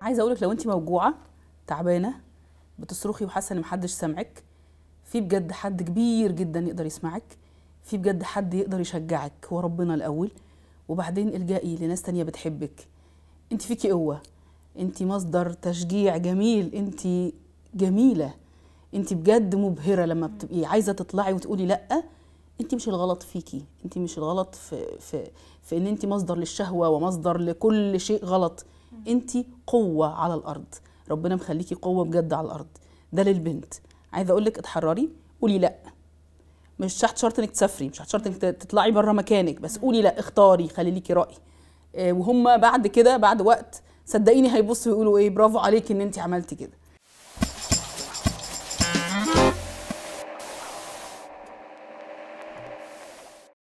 عايزه اقولك لو انت موجوعه تعبانه بتصرخي وحاسه ان محدش سامعك في بجد حد كبير جدا يقدر يسمعك في بجد حد يقدر يشجعك هو ربنا الاول وبعدين الجائي لناس تانية بتحبك انت فيكي قوه انت مصدر تشجيع جميل انت جميله انت بجد مبهره لما بتبقي عايزه تطلعي وتقولي لا انت مش الغلط فيكي انت مش الغلط في في في ان انت مصدر للشهوه ومصدر لكل شيء غلط انت قوه على الارض ربنا مخليكي قوه بجد على الارض ده للبنت عايزه اقول لك اتحرري قولي لا مش تحت شرط انك تسافري مش تحت شرط انك تطلعي بره مكانك بس قولي لا اختاري خلي ليكي راي آه، وهم بعد كده بعد وقت صدقيني هيبصوا يقولوا ايه برافو عليكي ان انت عملتي كده